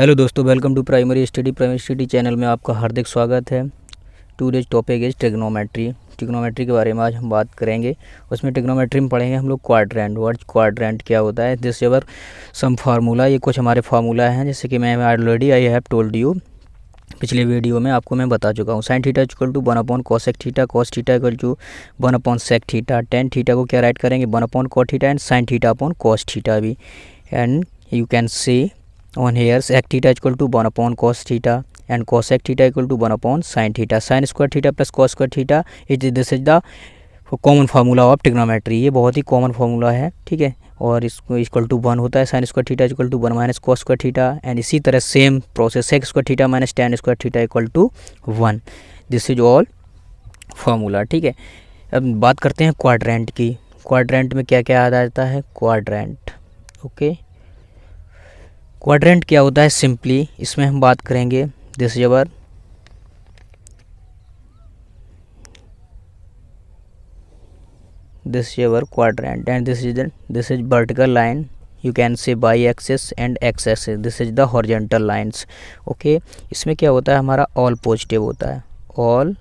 Hello दोस्तों welcome to primary study primary study channel में आपका हार्दिक स्वागत है today's topic is trigonometry trigonometry के बारे में आज हम बात करेंगे उसमें टेक्नोमेट्री में पढ़ेंगे हम लोग क्वाड्रेंट वर्ड क्वाड्रेंट क्या होता है दिस एवर सम फार्मूला ये कुछ हमारे फार्मूला हैं जैसे कि मैं already I have told you पिछले वीडियो में आपको मैं बता चुका हूँ sine theta equal to one upon cosec theta cos theta equal to one upon sec theta tan theta को क्या राइट करेंगे one upon cot theta and sine theta upon cos theta भी and you can see on here sec theta is equal to 1 upon cos theta and cosec theta equal to 1 upon sin theta sin square theta plus cos square theta it is this is the common formula of trigonometry ये बहुत ही common formula है ठीक है और इसको equal to one होता है sine square theta equal to one minus cos square theta and इसी तरह same process sec square theta minus tan square theta equal to one this is all formula ठीक है अब बात करते हैं क्वाड्रेंट की क्वाड्रेंट में क्या क्या आ जाता है क्वाड्रेंट ओके okay? क्वाड्रेंट क्या होता है सिंपली इसमें हम बात करेंगे दिस जबर this is quadrant and this is this is vertical line you can say y axis and axis this is the horizontal lines okay इसमें क्या होता है हमारा ऑल पॉजिटिव होता है ऑल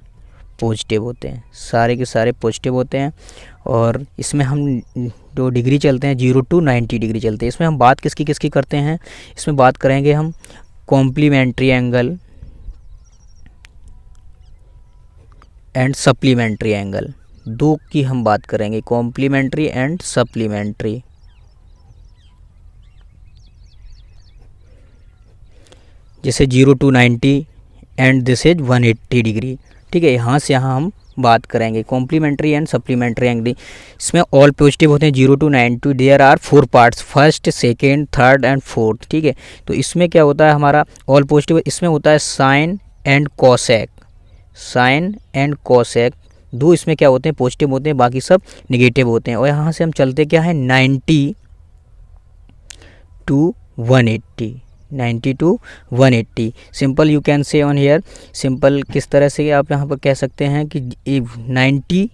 पॉजिटिव होते हैं सारे के सारे पॉजिटिव होते हैं और इसमें हम जो डिग्री चलते हैं जीरो टू नाइन्टी डिग्री चलते हैं इसमें हम बात किसकी किसकी करते हैं इसमें बात करेंगे हम complementary angle and supplementary angle दो की हम बात करेंगे कॉम्प्लीमेंट्री एंड सप्लीमेंट्री जैसे zero to ninety and this is one eighty degree ठीक है यहाँ से यहाँ हम बात करेंगे कॉम्प्लीमेंट्री एंड सप्लीमेंट्री एंगली इसमें ऑल पॉजिटिव होते हैं zero to nine to there are four parts first second third and fourth ठीक है तो इसमें क्या होता है हमारा ऑल पॉजिटिव इसमें होता है sine and cosec sine and cosec दो इसमें क्या होते हैं पॉजिटिव होते हैं बाकी सब निगेटिव होते हैं और यहाँ से हम चलते क्या है ninety to one eighty ninety to one eighty simple you can say on here simple किस तरह से आप यहाँ पर कह सकते हैं कि नाइन्टी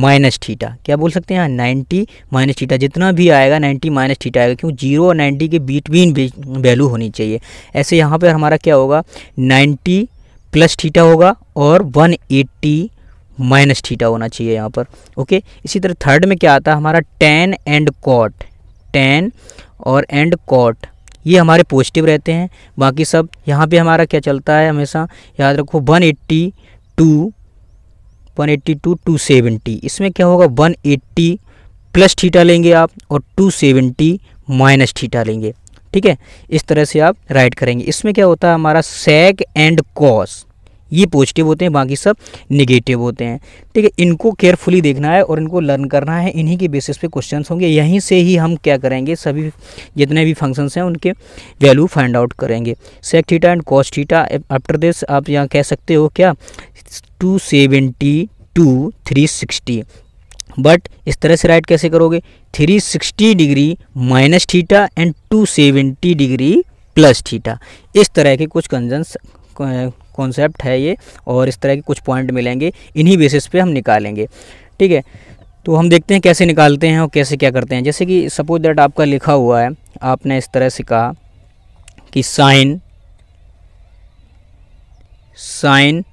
माइनस थीटा क्या बोल सकते हैं यहाँ नाइन्टी माइनस थीटा जितना भी आएगा नाइन्टी माइनस थीटा आएगा क्यों जीरो और नाइन्टी के बीटवीन वैल्यू होनी चाहिए ऐसे यहाँ पर हमारा क्या होगा नाइन्टी प्लस थीटा होगा और वन एट्टी माइनस थीटा होना चाहिए यहाँ पर ओके इसी तरह थर्ड में क्या आता है हमारा टेन एंड कॉट टेन और एंड कॉट ये हमारे पॉजिटिव रहते हैं बाकी सब यहाँ पे हमारा क्या चलता है हमेशा याद रखो one eighty to one eighty to to इसमें क्या होगा वन एट्टी प्लस ठीटा लेंगे आप और टू सेवेंटी माइनस ठीटा लेंगे ठीक है इस तरह से आप राइट करेंगे इसमें क्या होता है हमारा सेक एंड कॉस ये पॉजिटिव होते हैं बाकी सब निगेटिव होते हैं ठीक है इनको केयरफुली देखना है और इनको लर्न करना है इन्हीं के बेसिस पे क्वेश्चंस होंगे यहीं से ही हम क्या करेंगे सभी जितने भी फंक्शंस हैं उनके वैल्यू फाइंड आउट करेंगे sec theta and cos theta after this आप यहाँ कह सकते हो क्या two seventy to three sixty but इस तरह से राइट कैसे करोगे three sixty degree minus theta and two seventy degree plus theta इस तरह के कुछ कंजन्स कॉन्सेप्ट है ये और इस तरह के कुछ पॉइंट मिलेंगे इन्हीं बेसिस पे हम निकालेंगे ठीक है तो हम देखते हैं कैसे निकालते हैं और कैसे क्या करते हैं जैसे कि सपोज दैट आपका लिखा हुआ है आपने इस तरह से कहा कि साइन साइन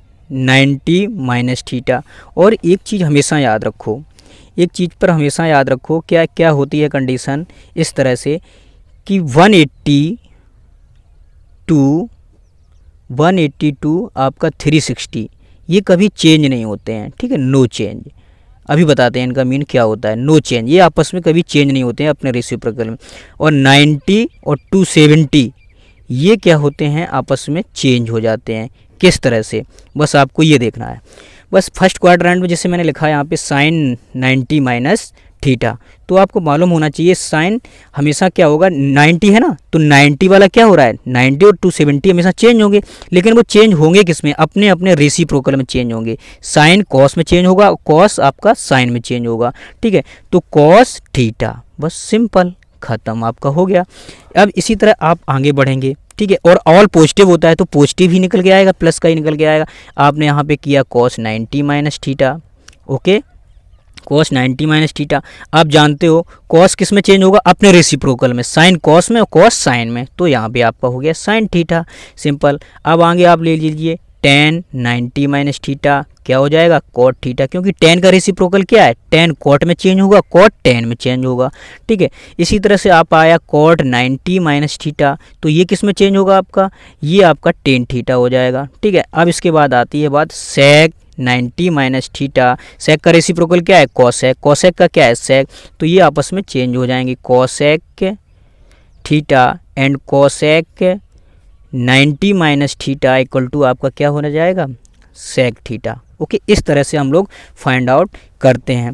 90 माइनस थीटा और एक चीज़ हमेशा याद रखो एक चीज़ पर हमेशा याद रखो क्या क्या होती है कंडीशन इस तरह से कि 180 टू 182 आपका 360 ये कभी चेंज नहीं होते हैं ठीक है नो चेंज अभी बताते हैं इनका मीन क्या होता है नो चेंज ये आपस में कभी चेंज नहीं होते हैं अपने रेशियो प्रकरण में और 90 और 270 ये क्या होते हैं आपस में चेंज हो जाते हैं किस तरह से बस आपको ये देखना है बस फर्स्ट क्वार्टर में जैसे मैंने लिखा है यहाँ पर साइन नाइन्टी माइनस थीटा तो आपको मालूम होना चाहिए साइन हमेशा क्या होगा 90 है ना तो 90 वाला क्या हो रहा है 90 और 270 हमेशा चेंज होंगे लेकिन वो चेंज होंगे किस में अपने अपने रेसी प्रोकल में चेंज होंगे साइन कॉस में चेंज होगा कॉस आपका साइन में चेंज होगा ठीक है तो कॉस थीटा बस सिंपल ख़त्म आपका हो गया अब इसी तरह आप आगे बढ़ेंगे ठीक है और ऑल पॉजिटिव होता है तो पॉजिटिव ही निकल के आएगा प्लस का ही निकल के आएगा आपने यहाँ पे किया cos 90 minus theta okay cos ninety minus theta आप जानते हो कॉस किस में चेंज होगा अपने रेसिप्रोकल में साइन कॉस में और कॉस साइन में तो यहाँ भी आपका हो गया साइन थीटा सिंपल अब आगे आप ले लीजिए टेन नाइन्टी माइनस थीटा क्या हो जाएगा कॉट थीटा क्योंकि टेन का रेसिप्रोकल क्या है टेन कॉट में चेंज होगा कॉट टेन में चेंज होगा ठीक है इसी तरह से आप आया कॉट नाइन्टी माइनस थीटा तो ये किस में चेंज होगा आपका ये आपका टेन थीटा हो जाएगा ठीक है अब इसके बाद आती है बात sec ninety minus theta sec का रेसिप्रोकल क्या है कॉसेक कॉसेक का क्या है सेक तो ये आपस में चेंज हो जाएंगे cosec theta and cosec ninety minus theta equal to आपका क्या होना जाएगा सेक थीटा ओके इस तरह से हम लोग फाइंड आउट करते हैं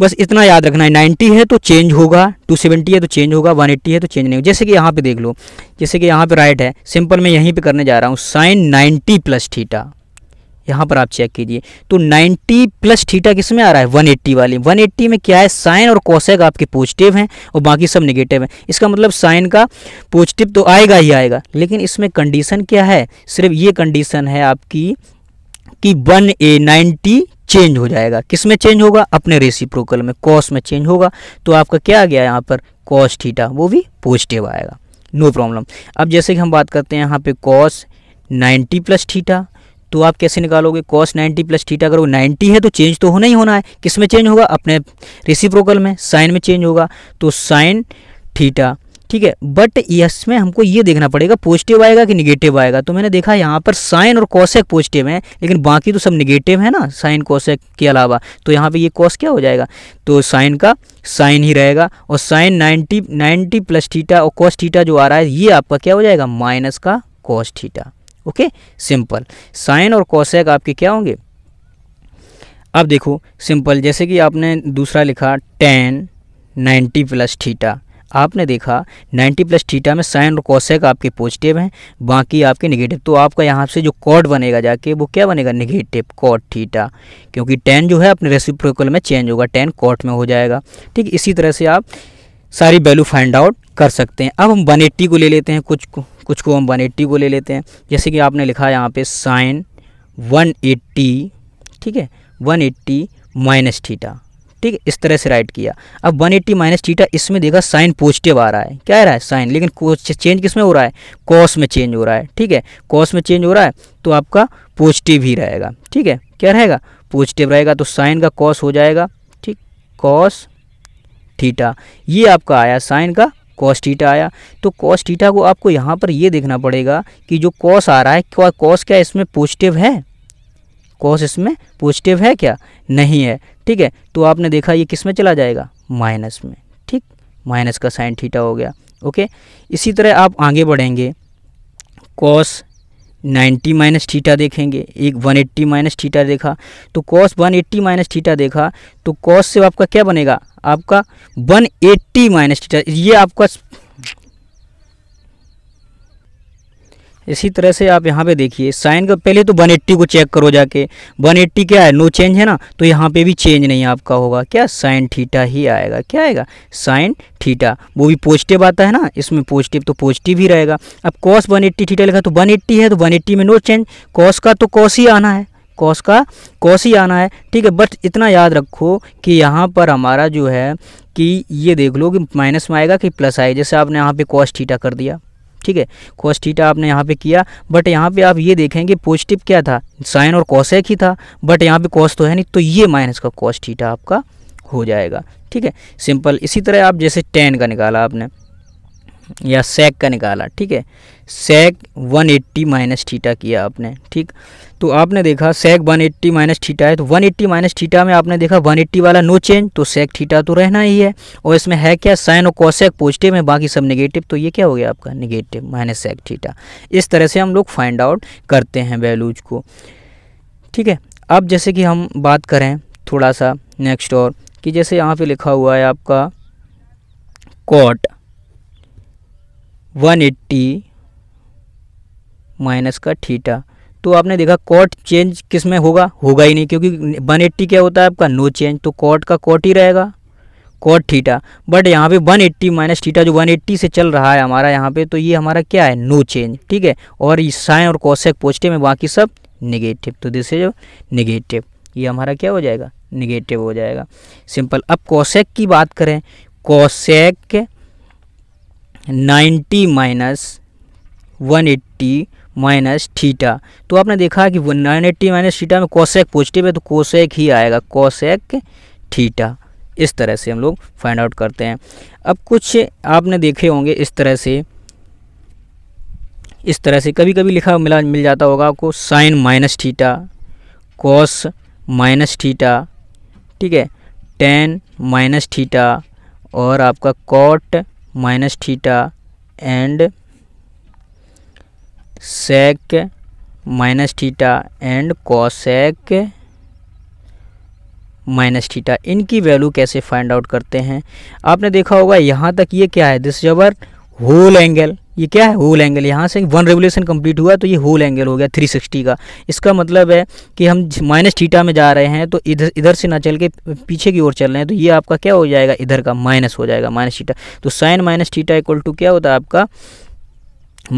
बस इतना याद रखना है नाइन्टी है तो चेंज होगा टू सेवेंटी है तो चेंज होगा वन एट्टी है तो चेंज नहीं होगा जैसे कि यहाँ पे देख लो जैसे कि यहाँ पे राइट है सिंपल मैं यहीं पे करने जा रहा हूँ साइन नाइन्टी प्लस थीटा यहाँ पर आप चेक कीजिए तो 90 प्लस थीटा किस में आ रहा है 180 वाली 180 में क्या है साइन और कोसेक आपके पॉजिटिव हैं और बाकी सब निगेटिव हैं इसका मतलब साइन का पॉजिटिव तो आएगा ही आएगा लेकिन इसमें कंडीशन क्या है सिर्फ ये कंडीशन है आपकी कि वन ए नाइन्टी चेंज हो जाएगा किस में चेंज होगा अपने रेसिप्रोकल में कॉस में चेंज होगा तो आपका क्या आ गया यहाँ पर कॉस थीटा वो भी पॉजिटिव आएगा नो no प्रॉब्लम अब जैसे कि हम बात करते हैं यहाँ पे कॉस 90 प्लस थीटा तो आप कैसे निकालोगे कॉस 90 प्लस थीटा करोगे 90 है तो चेंज तो होना ही होना है किस में चेंज होगा अपने रिसिप्रोकल में साइन में चेंज होगा तो साइन थीटा ठीक है बट इसमें हमको ये देखना पड़ेगा पॉजिटिव आएगा कि निगेटिव आएगा तो मैंने देखा यहाँ पर साइन और कॉशेक पॉजिटिव है लेकिन बाकी तो सब निगेटिव है ना साइन कॉशेक के अलावा तो यहाँ पर ये कॉस क्या हो जाएगा तो साइन का साइन ही रहेगा और sine ninety ninety plus theta और कॉस थीटा जो आ रहा है ये आपका क्या हो जाएगा माइनस का cos theta okay simple sine और कौशैक आपके क्या होंगे अब देखो सिंपल जैसे कि आपने दूसरा लिखा टेन नाइन्टी प्लस थीटा आपने देखा 90 प्लस थीटा में साइन और कॉसेक आपके पॉजिटिव हैं बाकी आपके निगेटिव तो आपका यहाँ से जो कॉड बनेगा जाके वो क्या बनेगा निगेटिव कॉड थीटा क्योंकि टेन जो है अपने रेसिप्रोकल में चेंज होगा टेन कॉट में हो जाएगा ठीक इसी तरह से आप सारी वैल्यू फाइंड आउट कर सकते हैं अब हम 180 को ले लेते हैं कुछ कुछ को हम 180 को ले लेते हैं जैसे कि आपने लिखा है यहाँ पे साइन 180 ठीक है 180 एट्टी माइनस थीटा ठीक है इस तरह से राइट किया अब 180 एट्टी माइनस थीटा इसमें देखा साइन पॉजिटिव आ रहा है क्या आ रहा है साइन लेकिन चेंज किस में हो रहा है कॉस में चेंज हो रहा है ठीक है कॉस में चेंज हो रहा है तो आपका पॉजिटिव ही रहेगा ठीक है क्या रहेगा पॉजिटिव रहेगा तो साइन का कॉस हो जाएगा ठीक कॉस थीटा ये आपका आया साइन का कॉस्टीटा आया तो कॉस्टीटा को आपको यहाँ पर ये देखना पड़ेगा कि जो कॉस आ रहा है क्या कॉस क्या इसमें पॉजिटिव है कॉस इसमें पॉजिटिव है क्या नहीं है ठीक है तो आपने देखा ये किस में चला जाएगा माइनस में ठीक माइनस का साइन थीटा हो गया ओके इसी तरह आप आगे बढ़ेंगे कॉस 90 माइनस थीटा देखेंगे एक 180 माइनस थीटा देखा तो कॉस 180 माइनस थीटा देखा तो कॉस से आपका क्या बनेगा आपका 180 माइनस थीटा ये आपका इसी तरह से आप यहाँ पे देखिए साइन का पहले तो 180 को चेक करो जाके 180 क्या है नो चेंज है ना तो यहाँ पे भी चेंज नहीं आपका होगा क्या साइन थीटा ही आएगा क्या आएगा साइन थीटा वो भी पॉजिटिव आता है ना इसमें पॉजिटिव तो पॉजिटिव ही रहेगा अब कॉस 180 थीटा लिखा तो 180 है तो 180 में नो चेंज कॉस का तो कॉस ही आना है कॉस का कॉस ही आना है ठीक है बट इतना याद रखो कि यहाँ पर हमारा जो है कि ये देख लो कि माइनस में आएगा कि प्लस आएगा जैसे आपने यहाँ पर कॉस ठीटा कर दिया ठीक है कॉस थीटा आपने यहाँ पे किया बट यहाँ पे आप ये देखेंगे पॉजिटिव क्या था साइन और कॉसैक ही था बट यहाँ पे कॉस तो है नहीं तो ये माइनस का कॉस थीटा आपका हो जाएगा ठीक है सिंपल इसी तरह आप जैसे टेन का निकाला आपने या सेक का निकाला ठीक है सेक 180 एट्टी माइनस ठीटा किया आपने ठीक तो आपने देखा सेक 180 एट्टी माइनस ठीटा है तो 180 एट्टी माइनस ठीटा में आपने देखा 180 वाला नो चेंज तो सेक ठीटा तो रहना ही है और इसमें है क्या साइन और कॉसेक पॉजिटिव है बाकी सब निगेटिव तो ये क्या हो गया आपका नेगेटिव माइनस सेग ठीटा इस तरह से हम लोग फाइंड आउट करते हैं वैल्यूज को ठीक है अब जैसे कि हम बात करें थोड़ा सा नेक्स्ट और कि जैसे यहाँ पर लिखा हुआ है आपका कॉट 180 माइनस का थीटा तो आपने देखा कॉट चेंज किस में होगा होगा ही नहीं क्योंकि वन एट्टी क्या होता है आपका नो चेंज तो कॉट का कॉट ही रहेगा कॉट थीटा बट यहाँ पे 180 एट्टी माइनस थीटा जो 180 से चल रहा है हमारा यहाँ पे तो ये हमारा क्या है नो चेंज ठीक है और साइन और कॉशेक पॉजिटिव में बाकी सब निगेटिव तो दिस इज निगेटिव ये हमारा क्या हो जाएगा निगेटिव हो जाएगा सिंपल अब कॉशेक की बात करें cosec ninety minus one eighty minus theta तो आपने देखा कि नाइन एट्टी माइनस थीटा में कोशेक पॉजिटिव है तो कोशेक ही आएगा कोशेक थीटा इस तरह से हम लोग फाइंड आउट करते हैं अब कुछ आपने देखे होंगे इस तरह से इस तरह से कभी कभी लिखा मिला मिल जाता होगा आपको sine minus theta cos minus theta ठीक है टेन माइनस थीटा और आपका cot minus theta and sec minus theta and cosec minus theta इनकी वैल्यू कैसे फाइंड आउट करते हैं आपने देखा होगा यहाँ तक ये क्या है दिस जबर होल एंगल ये क्या है होल एंगल यहाँ से वन रेगुलेशन कंप्लीट हुआ तो ये होल एंगल हो गया 360 का इसका मतलब है कि हम माइनस थीटा में जा रहे हैं तो इधर इधर से ना चल के पीछे की ओर चल रहे हैं तो ये आपका क्या हो जाएगा इधर का माइनस हो जाएगा माइनस थीटा तो sine minus theta equal to क्या होता है आपका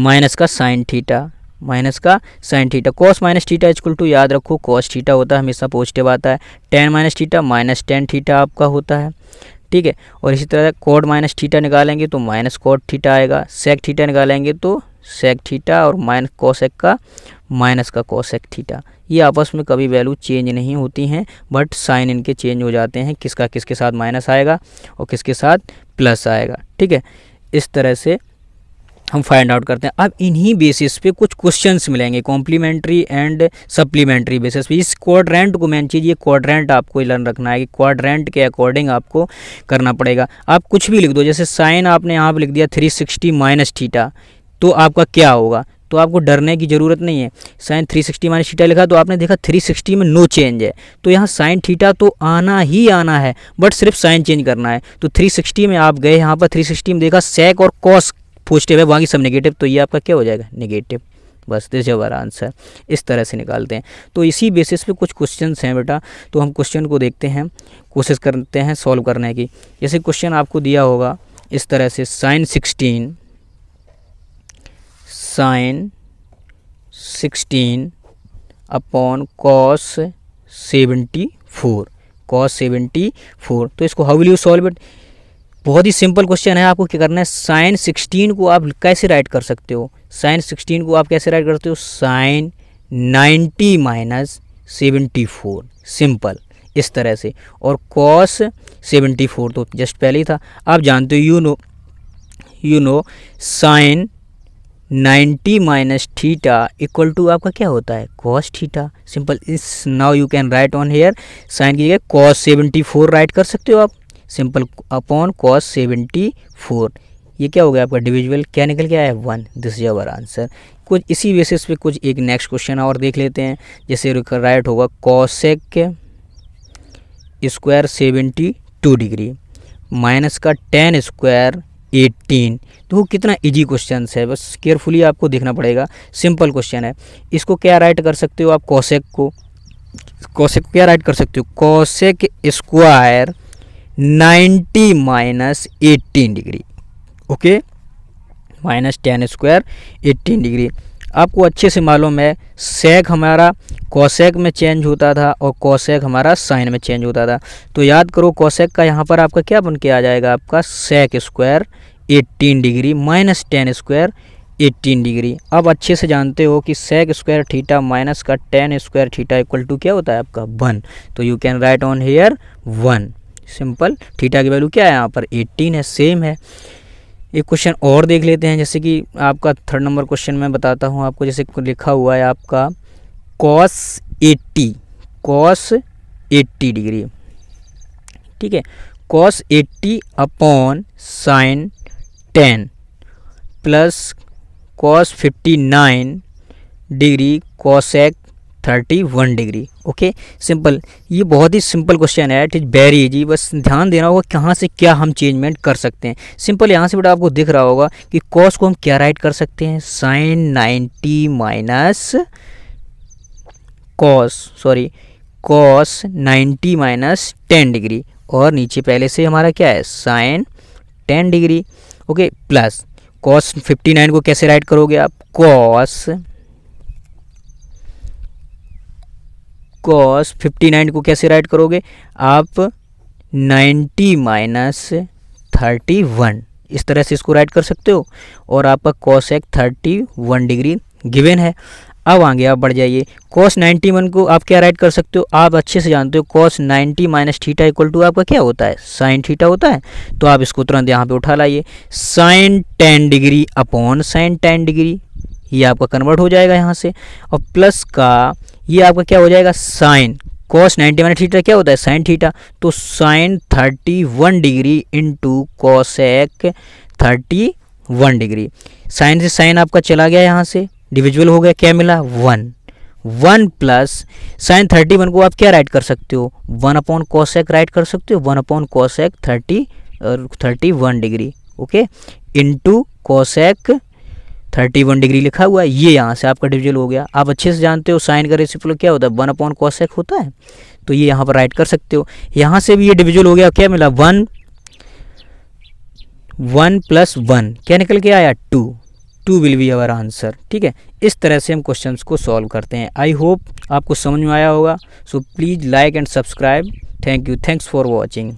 माइनस का साइन थीटा माइनस का sine theta cos minus theta equal to याद रखो कॉस थीटा होता है हमेशा पॉजिटिव आता है tan minus theta minus tan theta आपका होता है ठीक है और इसी तरह कोड माइनस थीटा निकालेंगे तो माइनस कोड थीटा आएगा सेक थीटा निकालेंगे तो सेक थीटा और माइनस कोसेक का माइनस का कोसेक थीटा ये आपस में कभी वैल्यू चेंज नहीं होती हैं बट साइन इनके चेंज हो जाते हैं किसका किसके साथ माइनस आएगा और किसके साथ प्लस आएगा ठीक है इस तरह से हम फाइंड आउट करते हैं अब इन्हीं बेसिस पे कुछ क्वेश्चंस मिलेंगे कॉम्प्लीमेंट्री एंड सप्लीमेंट्री बेसिस पे इस क्वाड्रेंट को मेन चीज़ ये क्वाड्रेंट आपको लर्न रखना है कि क्वाड्रेंट के अकॉर्डिंग आपको करना पड़ेगा आप कुछ भी लिख दो जैसे साइन आपने यहाँ पर लिख दिया थ्री सिक्सटी माइनस थीटा तो आपका क्या होगा तो आपको डरने की ज़रूरत नहीं है साइन 360 सिक्सटी माइनस थीटा लिखा तो आपने देखा 360 में नो चेंज है तो यहाँ साइन थीटा तो आना ही आना है बट सिर्फ साइन चेंज करना है तो 360 में आप गए यहाँ पर 360 में देखा सेक और कॉस पॉजिटिव है वहाँ की सब नेगेटिव तो ये आपका क्या हो जाएगा नेगेटिव बस दिस इज आंसर इस तरह से निकालते हैं तो इसी बेसिस पे कुछ क्वेश्चन हैं बेटा तो हम क्वेश्चन को देखते हैं कोशिश करते हैं सॉल्व करने की जैसे क्वेश्चन आपको दिया होगा इस तरह से sine sixteen sine sixteen upon cos seventy four cos seventy four तो इसको how will you solve it बहुत ही सिंपल क्वेश्चन है आपको क्या करना है साइन सिक्सटीन को आप कैसे राइट कर सकते हो साइन सिक्सटीन को आप कैसे राइट करते हो sine ninety minus seventy four simple इस तरह से और कॉस सेवेंटी फोर तो जस्ट पहले ही था आप जानते हो you know you know sine ninety minus theta equal to आपका क्या होता है कॉस थीटा सिंपल इस now you can write on here sine की जगह कॉस सेवेंटी फोर राइट कर सकते हो आप simple upon cos seventy four ये क्या हो गया आपका डिविजुअल क्या निकल गया है one this is our answer कुछ इसी बेसिस पे कुछ एक नेक्स्ट क्वेश्चन और देख लेते हैं जैसे राइट होगा cosec square seventy two degree minus का टेन स्क्वायर एटीन तो वो कितना इजी क्वेश्चन है बस केयरफुली आपको देखना पड़ेगा सिंपल क्वेश्चन है इसको क्या राइट कर सकते हो आप कॉसेक को कॉसेक क्या राइट कर सकते हो cosec square 90 minus eighteen degree okay minus tan square eighteen degree आपको अच्छे से मालूम है सेक हमारा कौशेक में चेंज होता था और कौशेक हमारा साइन में चेंज होता था तो याद करो कौशेक का यहाँ पर आपका क्या बन के आ जाएगा आपका sec square eighteen degree minus tan square eighteen degree अब अच्छे से जानते हो कि सेक स्क्वायर थीटा माइनस का tan square theta equal to क्या होता है आपका वन तो you can write on here one simple theta की वैल्यू क्या है यहाँ पर 18 है सेम है एक क्वेश्चन और देख लेते हैं जैसे कि आपका थर्ड नंबर क्वेश्चन मैं बताता हूँ आपको जैसे लिखा हुआ है आपका कॉस 80 कॉस 80 डिग्री ठीक है cos 80 upon sine 10 plus cos 59 degree cosec thirty one degree okay simple ये बहुत ही सिंपल क्वेश्चन है इट इज़ वेरी इजी बस ध्यान देना होगा कहाँ से क्या हम चेंजमेंट कर सकते हैं सिंपल यहाँ से बेटा आपको दिख रहा होगा कि कॉस को हम क्या राइट कर सकते हैं sine ninety minus cos sorry cos ninety minus ten degree और नीचे पहले से हमारा क्या है sine ten degree okay plus cos fifty nine को कैसे राइट करोगे आप कॉस कॉस फिफ्टी नाइन को कैसे राइट करोगे आप नाइन्टी माइनस थर्टी वन इस तरह से इसको राइट कर सकते हो और आपका कॉस एक थर्टी वन डिग्री गिवन है अब आगे आप बढ़ जाइए कॉस नाइन्टी वन को आप क्या राइट कर सकते हो आप अच्छे से जानते हो cos ninety minus theta equal to आपका क्या होता है साइन थीटा होता है तो आप इसको तुरंत यहाँ पे उठा लाइए sine ten degree upon sine ten degree ये आपका कन्वर्ट हो जाएगा यहाँ से और प्लस का ये आपका क्या हो जाएगा साइन कॉस 90 माइनस थीटा क्या होता है साइन थीटा तो sine 31 degree into cosec thirty degree sine से साइन आपका चला गया यहाँ से डिविजुअल हो गया क्या मिला one one plus sine thirty one को आप क्या राइट कर सकते हो वन अपॉन कॉशेक राइट कर सकते हो वन अपॉन कॉशेक थर्टी और thirty one degree okay into cosec thirty one degree लिखा हुआ है ये यहाँ से आपका डिविजल हो गया आप अच्छे से जानते हो साइन का रेसिप्रो क्या होता है वन अपॉन कॉसेक होता है तो ये यहाँ पर राइट कर सकते हो यहाँ से भी ये डिविजल हो गया क्या मिला वन वन प्लस वन क्या निकल के आया two two will be our answer ठीक है इस तरह से हम क्वेश्चन को सॉल्व करते हैं आई होप आपको समझ में आया होगा so please like and subscribe thank you thanks for watching